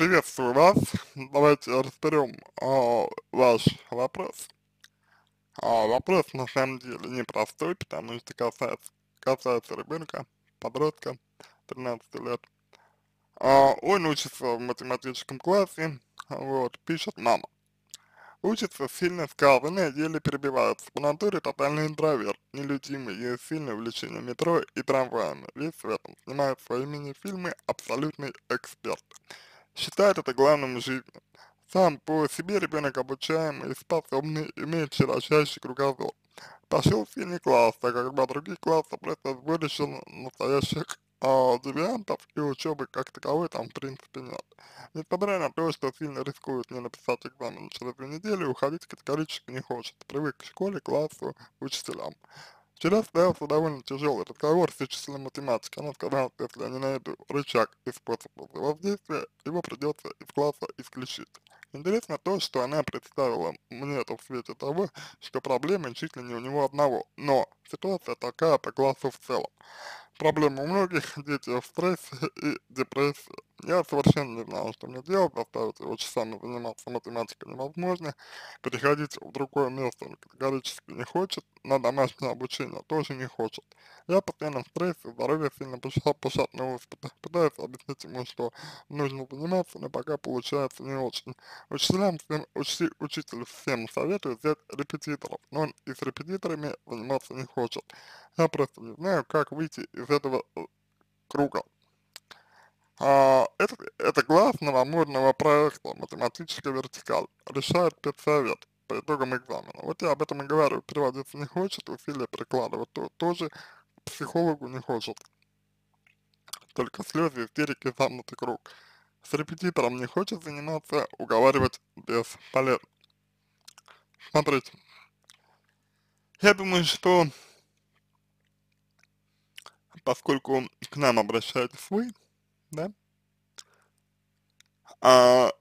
Приветствую вас. Давайте разберем а, ваш вопрос. А, вопрос на самом деле непростой, потому что касается, касается ребенка, подростка 13 лет. А, он учится в математическом классе, вот, пишет мама. Учится сильно сказанное, а еле перебивается. По натуре тотальный интроверт, нелюдимый, есть сильное увлечение метро и трамваями. Весь в этом снимает свои мини-фильмы абсолютный эксперт считает это главным в жизни. Сам по себе ребенок обучаемый и способный имеет широчайший кругозор. Пошел в сильный класс, так как два других класса просто вытащил настоящих а девиантов и учебы как таковой там в принципе нет. Несмотря на то, что сильно рискует не написать экзамен через две недели, уходить категорически не хочет. Привык к школе, классу, учителям. Вчера состоялся довольно тяжелый разговор с численной математикой. Она сказала, что если я не найду рычаг и способ воздействия, его придется из класса исключить. Интересно то, что она представила мне это в свете того, что проблемы чуть ли не у него одного, но ситуация такая по классу в целом. Проблемы у многих, дети в стрессе и депрессии. Я совершенно не знал, что мне делать, оставить его часами заниматься математикой невозможно, переходить в другое место он категорически не хочет, на домашнее обучение тоже не хочет. Я постоянно в стрессе, здоровье сильно пошатнулось, пытаюсь объяснить ему, что нужно заниматься, но пока получается не очень. Учителям всем, учи, учитель всем советую взять репетиторов, но он и с репетиторами заниматься не хочет. Я просто не знаю, как выйти из этого э, круга. А, это, это глав новомодного проекта «Математическая вертикаль» решает спецсовет по итогам экзамена. Вот я об этом и говорю, переводиться не хочет, усилия прикладывать то, тоже психологу не хочет. Только слезы, истерики, замкнутый круг. С репетитором не хочет заниматься, уговаривать бесполезно. Смотрите, я думаю, что поскольку к нам обращаетесь вы, да? А,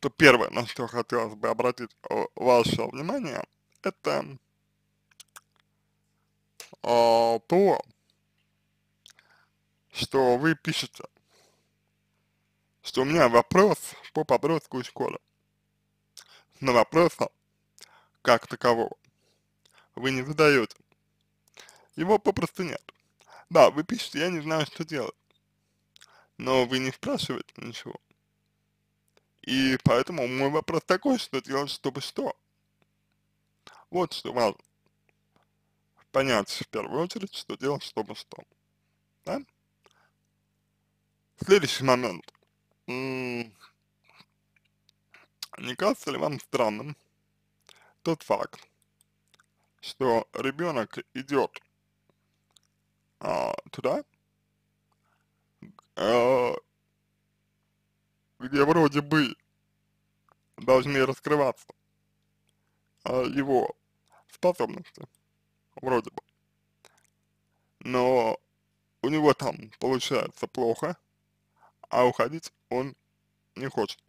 то первое, на что хотелось бы обратить э, ваше внимание, это а, то, что вы пишете, что у меня вопрос по подростку школы, но вопроса как такового вы не задаете, его попросту нет. Да, вы пишете, я не знаю, что делать но вы не спрашиваете ничего. И поэтому мой вопрос такой, что делать, чтобы что? Вот что важно. Понять в первую очередь, что делать, чтобы что. Да? Следующий момент. М-м-м. Не кажется ли вам странным тот факт, что ребенок идет а, туда, а, где вроде бы должны раскрываться а, его способности, вроде бы. Но у него там получается плохо, а уходить он не хочет.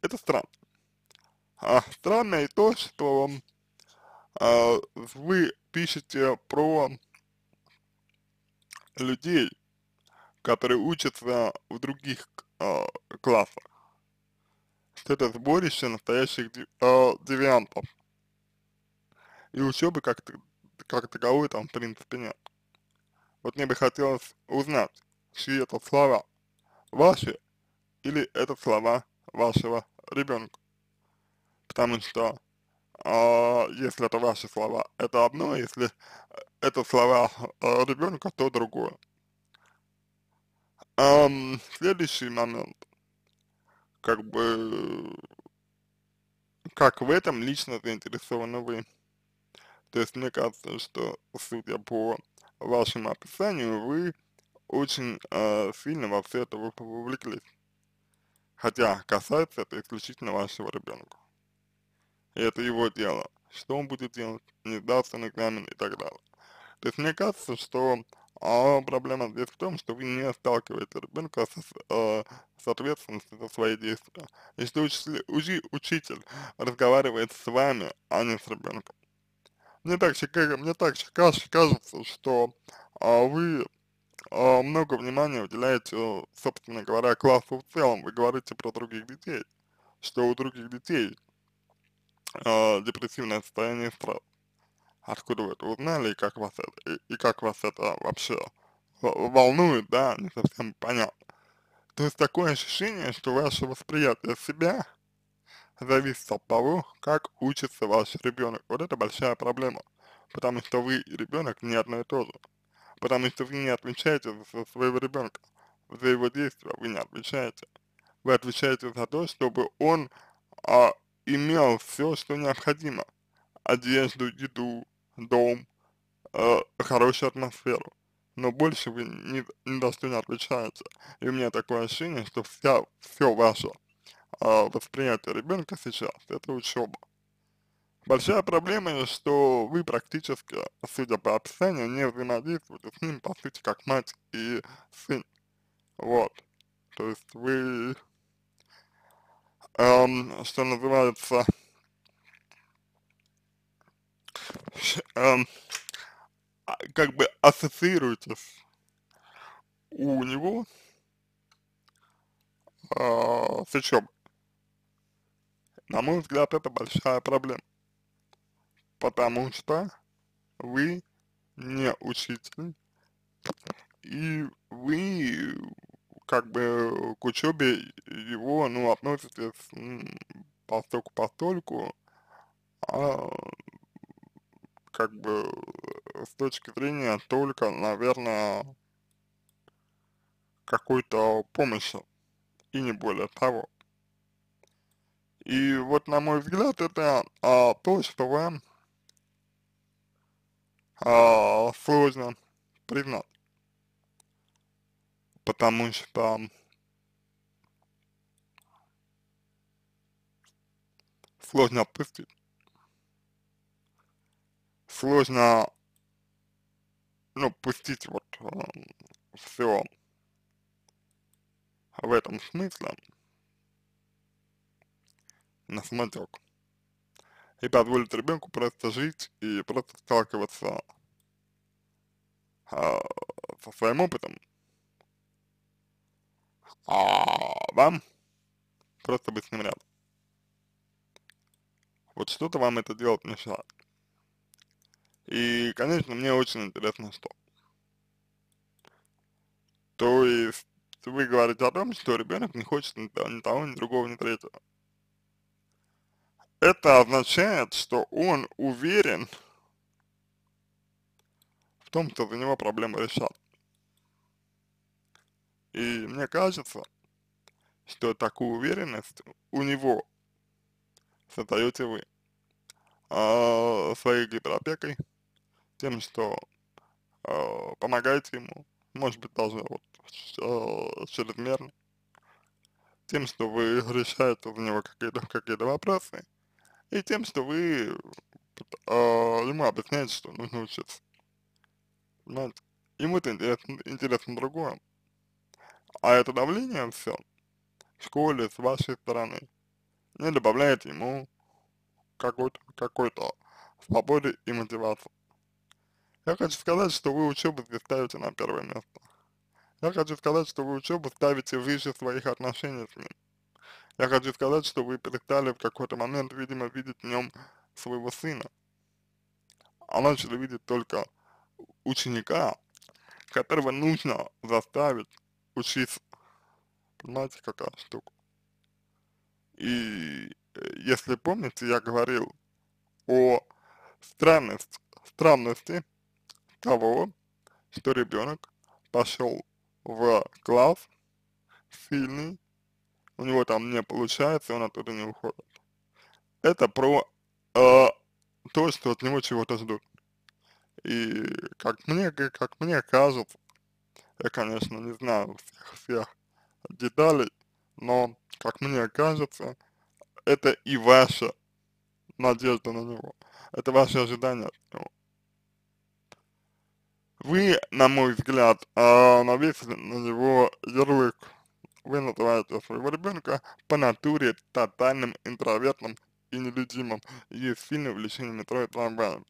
Это странно. А, странно и то, что а, вы пишете про людей, которые учатся в других э, классах, что это сборище настоящих э, девиантов. И учебы как, как таковой там в принципе нет. Вот мне бы хотелось узнать, чьи это слова, ваши или это слова вашего ребенка. Потому что э, если это ваши слова, это одно, если э, это слова э, ребенка, то другое. Um, следующий момент. Как бы, как в этом лично заинтересованы вы? То есть мне кажется, что, судя по вашему описанию, вы очень э, сильно во все это вовлеклись. Хотя касается это исключительно вашего ребенка. И это его дело. Что он будет делать, не сдаться на экзамен и так далее. То есть мне кажется, что а проблема здесь в том, что вы не сталкиваете ребенка с, э, а, с ответственностью за свои действия. И что учитель, учи, учитель разговаривает с вами, а не с ребенком. Мне так, мне так кажется, что э, вы э, много внимания уделяете, собственно говоря, классу в целом. Вы говорите про других детей, что у других детей э, депрессивное состояние стресс откуда вы это узнали и как вас это, и, и как вас это вообще волнует, да, не совсем понятно. То есть такое ощущение, что ваше восприятие себя зависит от того, как учится ваш ребенок. Вот это большая проблема, потому что вы и ребенок не одно и то же, потому что вы не отвечаете за своего ребенка, за его действия вы не отвечаете. Вы отвечаете за то, чтобы он а, имел все, что необходимо. Одежду, еду, дом, э, хорошую атмосферу. Но больше вы не, недостойно отвечаете. И у меня такое ощущение, что вся, все ваше э, восприятие ребенка сейчас – это учеба. Большая проблема, что вы практически, судя по описанию, не взаимодействуете с ним, по сути, как мать и сын. Вот. То есть вы, эм, что называется, эм, а, как бы ассоциируетесь у него э, с учебой. На мой взгляд, это большая проблема, потому что вы не учитель, и вы как бы к учебе его, ну, относитесь постольку-постольку, а как бы э, с точки зрения только, наверное, какой-то помощи, и не более того. И вот, на мой взгляд, это а, то, что вам а, сложно признать. Потому что сложно отпустить сложно, ну, пустить вот э, все в этом смысле на самотек и позволить ребенку просто жить и просто сталкиваться э, со своим опытом. А вам просто быть с ним рядом. Вот что-то вам это делать мешает. И, конечно, мне очень интересно, что. То есть, вы говорите о том, что ребенок не хочет ни того, ни другого, ни третьего. Это означает, что он уверен в том, что за него проблемы решат. И мне кажется, что такую уверенность у него создаете вы а, своей гиперопекой тем, что э, помогаете ему, может быть, даже вот, э, чрезмерно, тем, что вы решаете за него какие-то какие вопросы, и тем, что вы э, ему объясняете, что нужно учиться. Понимаете? Ему-то интересно, интересно другое. А это давление все в школе с вашей стороны не добавляет ему какой-то какой, какой -то свободы и мотивации. Я хочу сказать, что вы учебу здесь ставите на первое место. Я хочу сказать, что вы учебу ставите выше своих отношений с ним. Я хочу сказать, что вы перестали в какой-то момент, видимо, видеть в нем своего сына, а начали видеть только ученика, которого нужно заставить учиться. Понимаете, какая штука? И э, если помните, я говорил о странности, странности того, что ребенок пошел в класс сильный, у него там не получается, он оттуда не уходит. Это про э, то, что от него чего-то ждут. И как мне, как мне кажется, я, конечно, не знаю всех, всех деталей, но, как мне кажется, это и ваша надежда на него. Это ваши ожидания от него. Вы, на мой взгляд, а, навесили на него ярлык. Вы называете своего ребенка по натуре тотальным интровертом и нелюдимым. Есть сильное влечение метро и трамваем.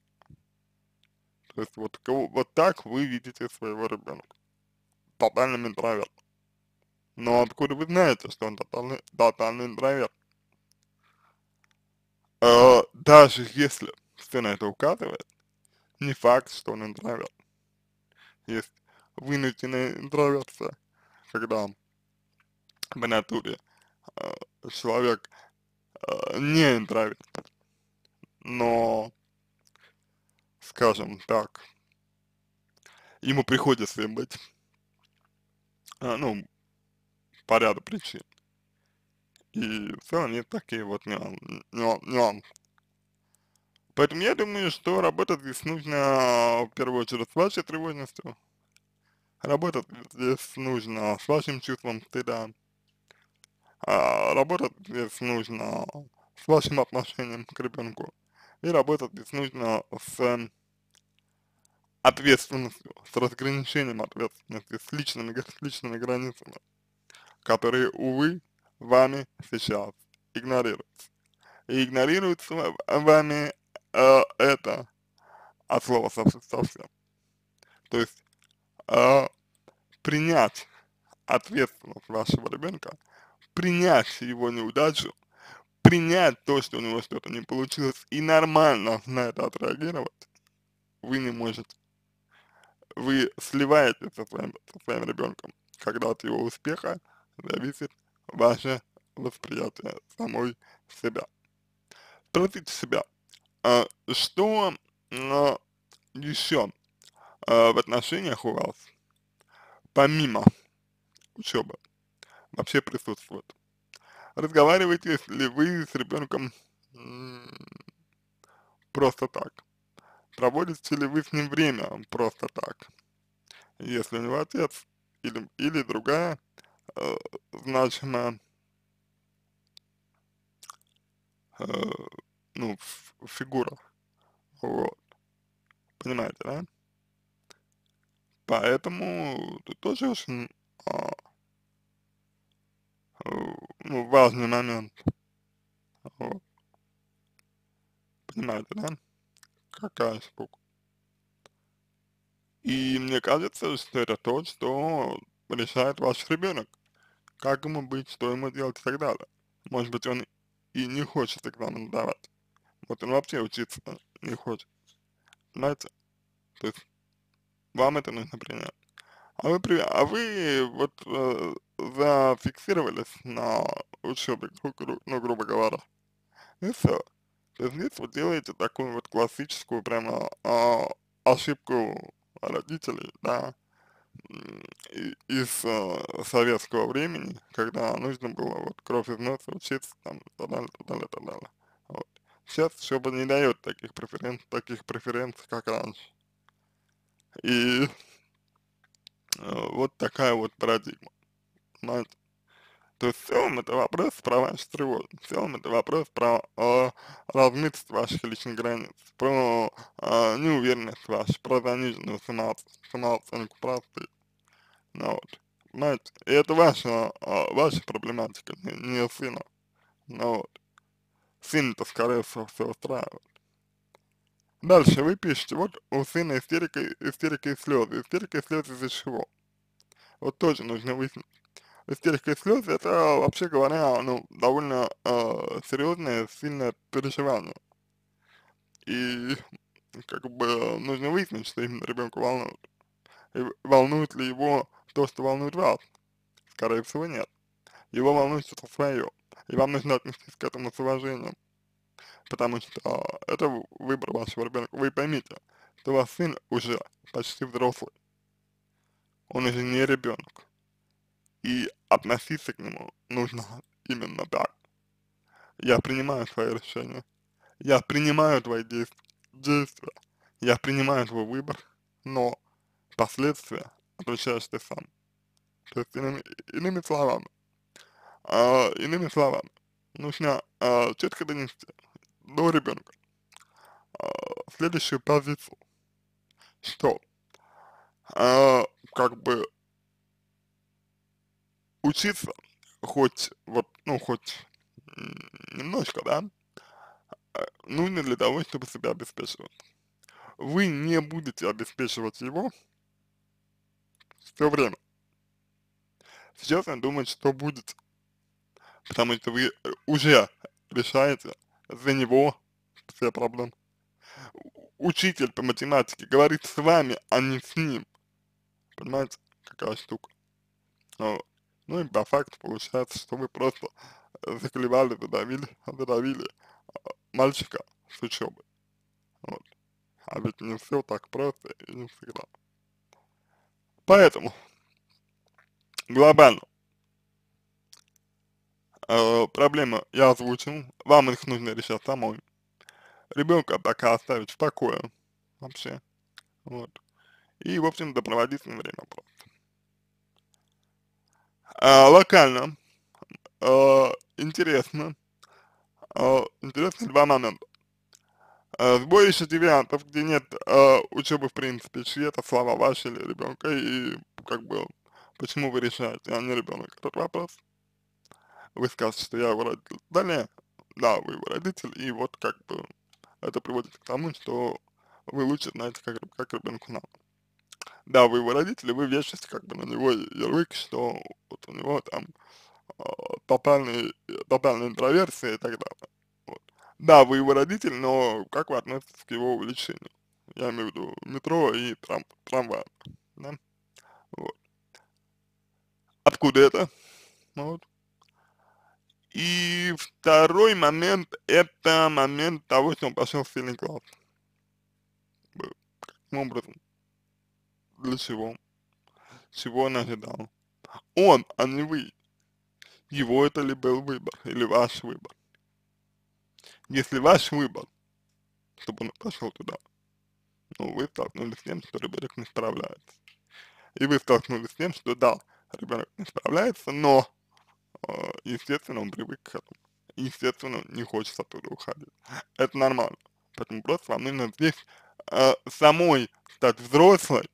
То есть вот, вот так вы видите своего ребенка. Тотальным интровертом. Но откуда вы знаете, что он тотальный, тотальный интроверт? Э, даже если все на это указывает, не факт, что он интроверт есть вынужденные интроверсия, когда в натуре э, человек э, не интроверт, но, скажем так, ему приходится быть, э, ну, по ряду причин. И в целом есть такие вот нюансы. Поэтому я думаю, что работать здесь нужно а, в первую очередь с вашей тревожностью. Работать здесь нужно с вашим чувством стыда. А, работать здесь нужно с вашим отношением к ребенку. И работать здесь нужно с ответственностью, с разграничением ответственности, с личными, с личными границами, которые, увы, вами сейчас игнорируются. И игнорируются вами э, это от слова совсем. То есть э, принять ответственность вашего ребенка, принять его неудачу, принять то, что у него что-то не получилось, и нормально на это отреагировать, вы не можете. Вы сливаетесь со своим, со своим ребенком, когда от его успеха зависит ваше восприятие самой себя. Спросите себя, а что а, еще а, в отношениях у вас, помимо учебы, вообще присутствует? Разговариваете ли вы с ребенком просто так? Проводите ли вы с ним время просто так? Если у него отец или, или другая э, значимая э, ну, в фигурах. Вот. Понимаете, да? Поэтому тут тоже очень а, ну, важный момент. Вот. Понимаете, да? Какая штука. И мне кажется, что это то, что решает ваш ребенок. Как ему быть, что ему делать и так далее. Может быть, он и не хочет экзамен давать. Вот он вообще учиться не хочет. знаете. То есть вам это нужно принять. А вы, при, а вы вот э, зафиксировались на учебе, гру, ну, грубо говоря. И все. То есть здесь вы делаете такую вот классическую прямо э, ошибку родителей, да, из э, советского времени, когда нужно было вот кровь из носа учиться, там, и так далее, и так далее, так далее сейчас все не дает таких преференций, таких преференций, как раньше. И э, вот такая вот парадигма. Понимаете? То есть в целом это вопрос про ваши тревоги, в целом это вопрос про э, размытость ваших личных границ, про э, неуверенность вашу, про заниженную самооценку простых. Ну вот, понимаете, и это ваша, э, ваша проблематика, не, не сына. Ну вот. Сын-то, скорее всего, все устраивает. Дальше вы пишете, вот у сына истерика, истерика и слезы. Истерика и слезы из-за чего? Вот тоже нужно выяснить. Истерика и слезы это, вообще говоря, ну, довольно э, серьезное, сильное переживание. И как бы нужно выяснить, что именно ребенку волнует. И волнует ли его то, что волнует вас? Скорее всего, нет. Его волнует что-то свое и вам нужно отнестись к этому с уважением. Потому что а, это выбор вашего ребенка. Вы поймите, что ваш сын уже почти взрослый. Он уже не ребенок. И относиться к нему нужно именно так. Я принимаю свои решения. Я принимаю твои действия. Я принимаю твой выбор, но последствия отвечаешь ты сам. То есть, иными, иными словами, а, иными словами, нужно а, четко донести до ребенка а, следующую позицию, что а, как бы учиться хоть вот, ну хоть немножко, да, а, нужно для того, чтобы себя обеспечивать. Вы не будете обеспечивать его все время. Сейчас я думаю, что будет потому что вы э, уже решаете за него все проблемы. Учитель по математике говорит с вами, а не с ним. Понимаете, какая штука? Вот. Ну и по факту получается, что вы просто э, заклевали, задавили, задавили э, мальчика с учебы. Вот. А ведь не все так просто и не всегда. Поэтому глобально э, проблемы я озвучил, вам их нужно решать самой. Ребенка пока оставить в покое вообще, вот. И, в общем, допроводить на время просто. А, локально, а, интересно, а, э, интересны два момента. А, э, сборище девиантов, где нет а, учебы в принципе, чьи это слова ваши или ребенка, и как бы, почему вы решаете, а не ребенок, этот вопрос. А, вы скажете, что я его родитель. Да не, да, вы его родитель, и вот как бы это приводит к тому, что вы лучше знаете, как, как ребенку надо. Да, вы его родители, вы вешаете как бы на него ярлык, что вот у него там э, тотальный, тотальная интроверсия и так далее. Вот. Да, вы его родитель, но как вы относитесь к его увлечению? Я имею в виду метро и трам, трамвай. Да? Вот. Откуда это? Ну вот. И второй момент – это момент того, что он пошел в сильный класс. Каким образом? Для чего? Чего он ожидал? Он, а не вы. Его это ли был выбор, или ваш выбор? Если ваш выбор, чтобы он пошел туда, ну, вы столкнулись с тем, что ребенок не справляется. И вы столкнулись с тем, что да, ребенок не справляется, но а, естественно, он привык к этому. Естественно, не хочется оттуда уходить. Это нормально. Поэтому просто вам нужно здесь э, самой стать взрослой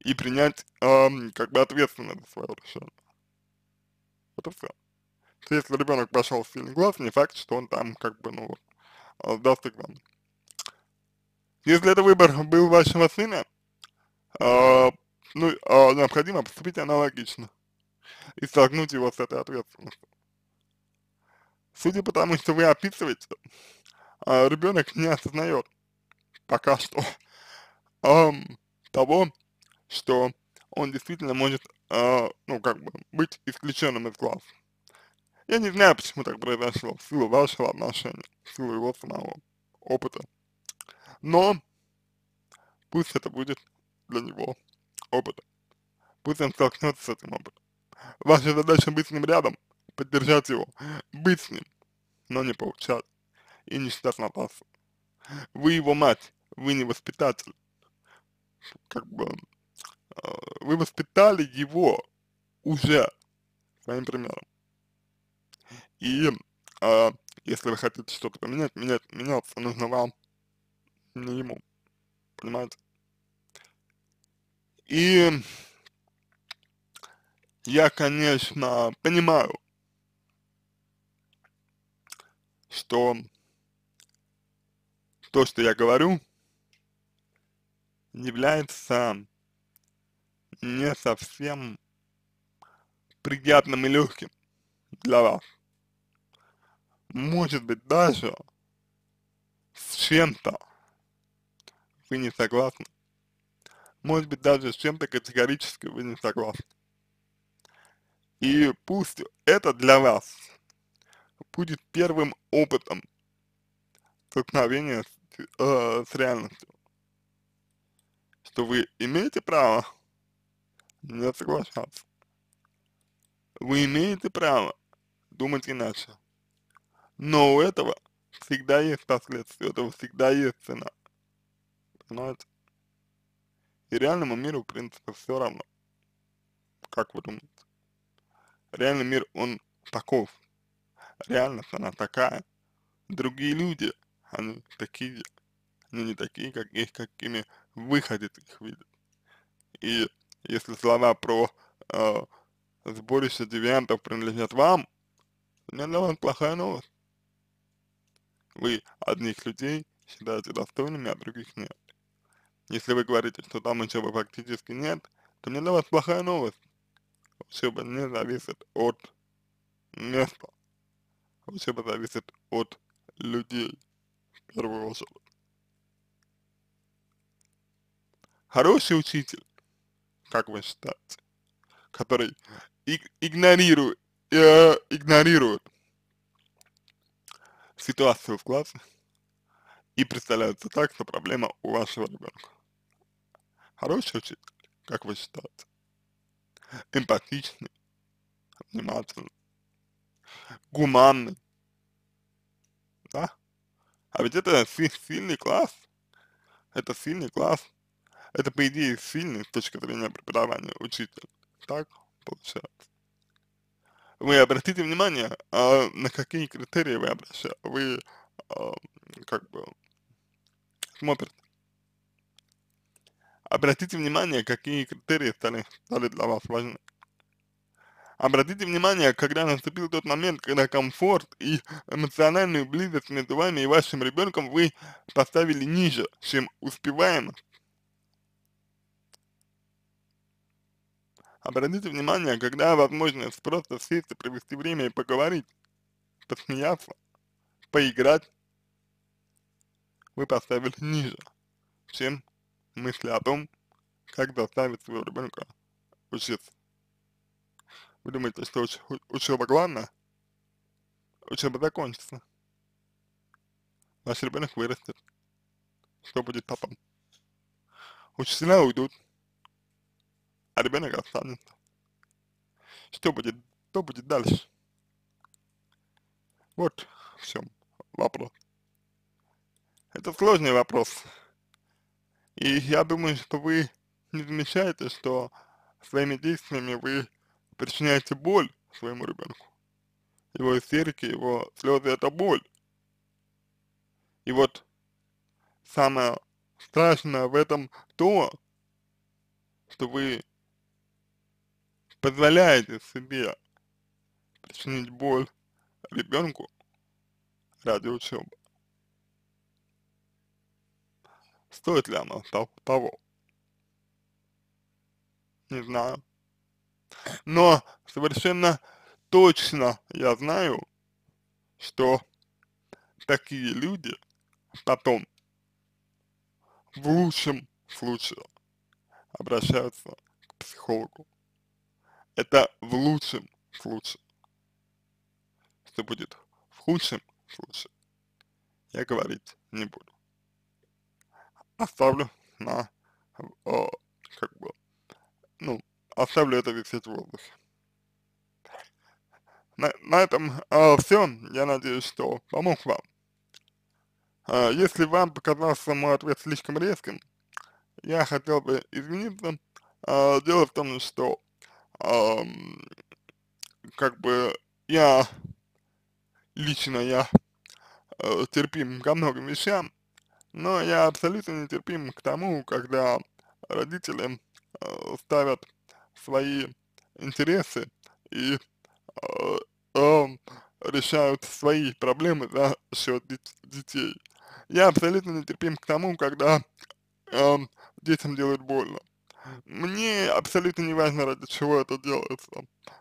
и принять э, как бы ответственность за свое решение. Вот все. если ребенок пошел в сильный глаз, не факт, что он там как бы, ну, а, даст экзамен. Если это выбор был вашего сына, э, ну, э, необходимо поступить аналогично и столкнуть его с этой ответственностью. Судя по тому, что вы описываете, а, ребенок не осознает пока что эм, того, что он действительно может, э, ну, как бы, быть исключенным из класса. Я не знаю, почему так произошло, в силу вашего отношения, в силу его самого опыта. Но пусть это будет для него опытом. Пусть он столкнется с этим опытом. Ваша задача быть с ним рядом, поддержать его, быть с ним, но не получать и не считать напасом. Вы его мать, вы не воспитатель. Как бы, а, вы воспитали его уже своим примером. И э, если вы хотите что-то поменять, менять, меняться нужно вам, не ему. Понимаете? И я, конечно, понимаю, что то, что я говорю, является не совсем приятным и легким для вас. Может быть, даже с чем-то вы не согласны. Может быть, даже с чем-то категорически вы не согласны. И пусть это для вас будет первым опытом столкновения с, э, с реальностью, что вы имеете право не соглашаться. Вы имеете право думать иначе. Но у этого всегда есть последствия, у этого всегда есть цена. Понимаете? И реальному миру, в принципе, все равно. Как вы думаете? Реальный мир, он таков. Реальность, она такая. Другие люди, они такие, но не такие, как их, какими выходит их видеть. И если слова про э, сборище девиантов принадлежат вам, у меня для вас плохая новость. Вы одних людей считаете достойными, а других нет. Если вы говорите, что там ничего фактически нет, то мне меня для вас плохая новость. Все Учеба не зависит от места. все Учеба зависит от людей, в первую очередь. Хороший учитель, как вы считаете, который игнорирует, э, игнорирует ситуацию в классе и представляется так, что проблема у вашего ребенка. Хороший учитель, как вы считаете? эмпатичный, внимательный, гуманный. Да? А ведь это сильный класс. Это сильный класс. Это, по идее, сильный с точки зрения преподавания учитель. Так получается. Вы обратите внимание, а на какие критерии вы обращаете, вы а, как бы смотрите. Обратите внимание, какие критерии стали, стали для вас важны. Обратите внимание, когда наступил тот момент, когда комфорт и эмоциональную близость между вами и вашим ребенком вы поставили ниже, чем успеваемость. Обратите внимание, когда возможность просто сесть и провести время и поговорить, посмеяться, поиграть, вы поставили ниже, чем мысли о том, как доставить своего ребенка учиться. Вы думаете, что уч учеба главное? Учеба закончится. Ваш ребенок вырастет. Что будет потом? Учителя уйдут, а ребенок останется. Что будет, что будет дальше? Вот в чем вопрос. Это сложный вопрос. И я думаю, что вы не замечаете, что своими действиями вы причиняете боль своему ребенку. Его истерики, его слезы – это боль. И вот самое страшное в этом то, что вы позволяете себе причинить боль ребенку ради учебы. Стоит ли оно того? Не знаю. Но совершенно точно я знаю, что такие люди потом в лучшем случае обращаются к психологу. Это в лучшем случае. Что будет в худшем случае, я говорить не буду оставлю на, э, как бы, ну, оставлю это висеть в воздухе. На, на этом э, а, все. Я надеюсь, что помог вам. Э, если вам показался мой ответ слишком резким, я хотел бы извиниться. Э, дело в том, что э, как бы я лично я э, терпим ко многим вещам, но я абсолютно нетерпим к тому, когда родители э, ставят свои интересы и э, э, решают свои проблемы за счет детей. Я абсолютно нетерпим к тому, когда э, детям делают больно. Мне абсолютно не важно, ради чего это делается.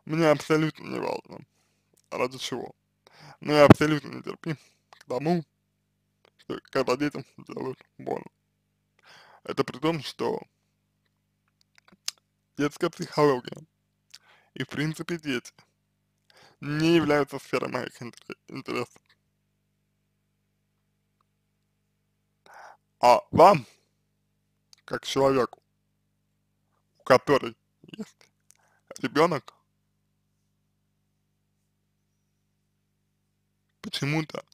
Мне абсолютно не важно, ради чего. Но я абсолютно нетерпим к тому, когда детям делают больно. Это при том, что детская психология и, в принципе, дети не являются сферой моих интересов. А вам, как человеку, у которой есть ребенок, почему-то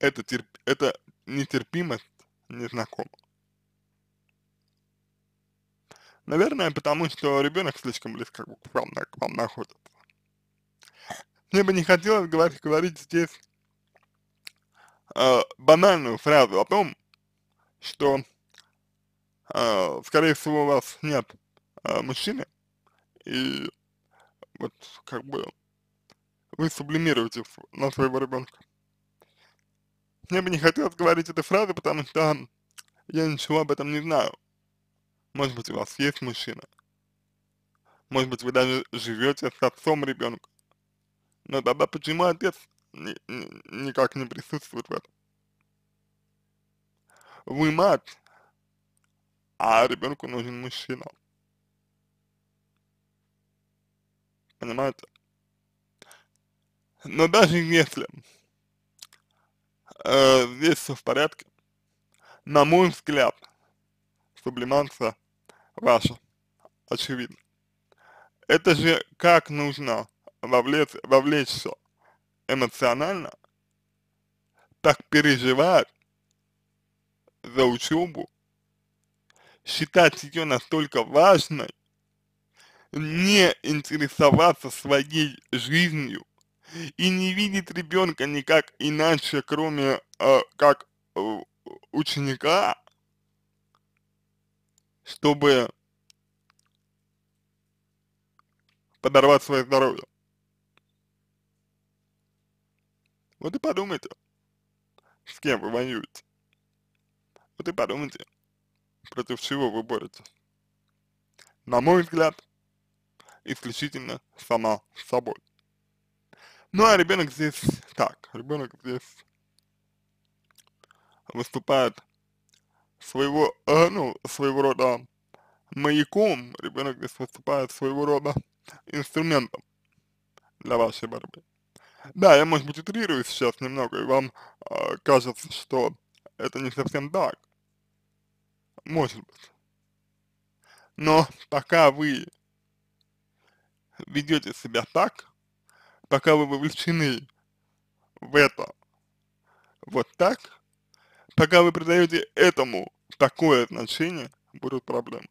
это терп... эта нетерпимость незнакома. Наверное, потому что ребенок слишком близко к вам, к вам находится. Мне бы не хотелось говорить, говорить здесь э, банальную фразу о том, что, э, скорее всего, у вас нет э, мужчины, и вот как бы вы сублимируете на своего ребенка. Я бы не хотел говорить эту фразу, потому что я ничего об этом не знаю. Может быть, у вас есть мужчина. Может быть, вы даже живете с отцом ребенка. Но тогда почему отец ни, ни, никак не присутствует в этом? Вы мать, а ребенку нужен мужчина. Понимаете? Но даже если э, здесь все в порядке. На мой взгляд, сублимация ваша, очевидно. Это же как нужно вовлечь, вовлечься эмоционально, так переживать за учебу, считать ее настолько важной, не интересоваться своей жизнью и не видит ребенка никак иначе, кроме э, как э, ученика, чтобы подорвать свое здоровье. Вот и подумайте, с кем вы воюете. Вот и подумайте, против чего вы боретесь. На мой взгляд, исключительно сама собой. Ну а ребенок здесь так, ребенок здесь выступает своего, э, ну, своего рода маяком, ребенок здесь выступает своего рода инструментом для вашей борьбы. Да, я, может быть, утрирую сейчас немного, и вам э, кажется, что это не совсем так. Может быть. Но пока вы ведете себя так, пока вы вовлечены в это вот так, пока вы придаете этому такое значение, будут проблемы.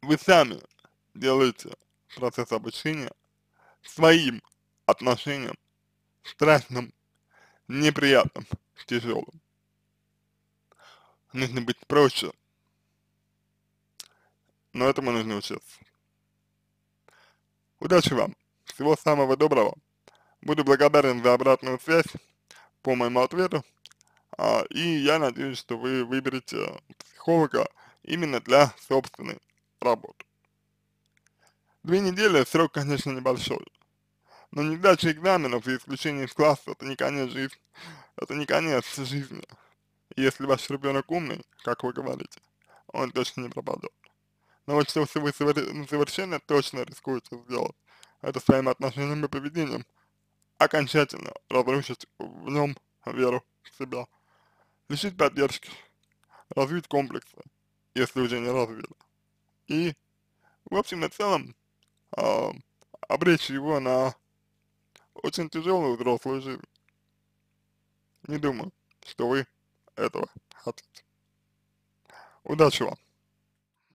Вы сами делаете процесс обучения своим отношением страшным, неприятным, тяжелым. Нужно быть проще. Но этому нужно учиться. Удачи вам, всего самого доброго. Буду благодарен за обратную связь по моему ответу. А, и я надеюсь, что вы выберете психолога именно для собственной работы. Две недели срок, конечно, небольшой. Но недача экзаменов и исключение из класса – это не конец жизни. Это не конец жизни. Если ваш ребенок умный, как вы говорите, он точно не пропадет. Но ну, научился вы ну, совершенно точно рискуете сделать. Это своим отношением и поведением окончательно разрушить в нем веру в себя. Лишить поддержки, развить комплексы, если уже не развили. И, в общем и целом, э, обречь его на очень тяжелую взрослую жизнь. Не думаю, что вы этого хотите. Удачи вам!